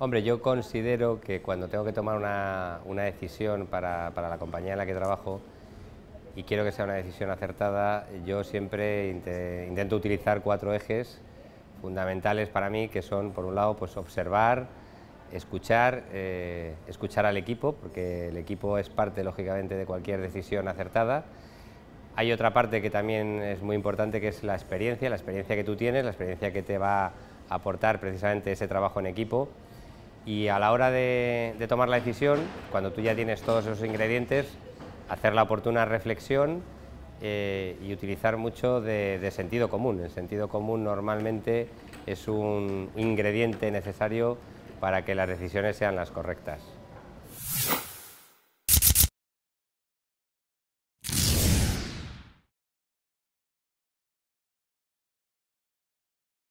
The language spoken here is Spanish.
Hombre, yo considero que cuando tengo que tomar una, decisión para, la compañía en la que trabajo y quiero que sea una decisión acertada, yo siempre intento utilizar cuatro ejes fundamentales para mí, que son, por un lado, pues observar, escuchar, eh, escuchar al equipo, porque el equipo es parte, lógicamente, de cualquier decisión acertada. Hay otra parte que también es muy importante, que es la experiencia, la experiencia que tú tienes, la experiencia que te va a aportar precisamente ese trabajo en equipo y a la hora de, tomar la decisión, cuando tú ya tienes todos esos ingredientes, hacer la oportuna reflexión eh, y utilizar mucho de, sentido común. El sentido común normalmente es un ingrediente necesario para que las decisiones sean las correctas.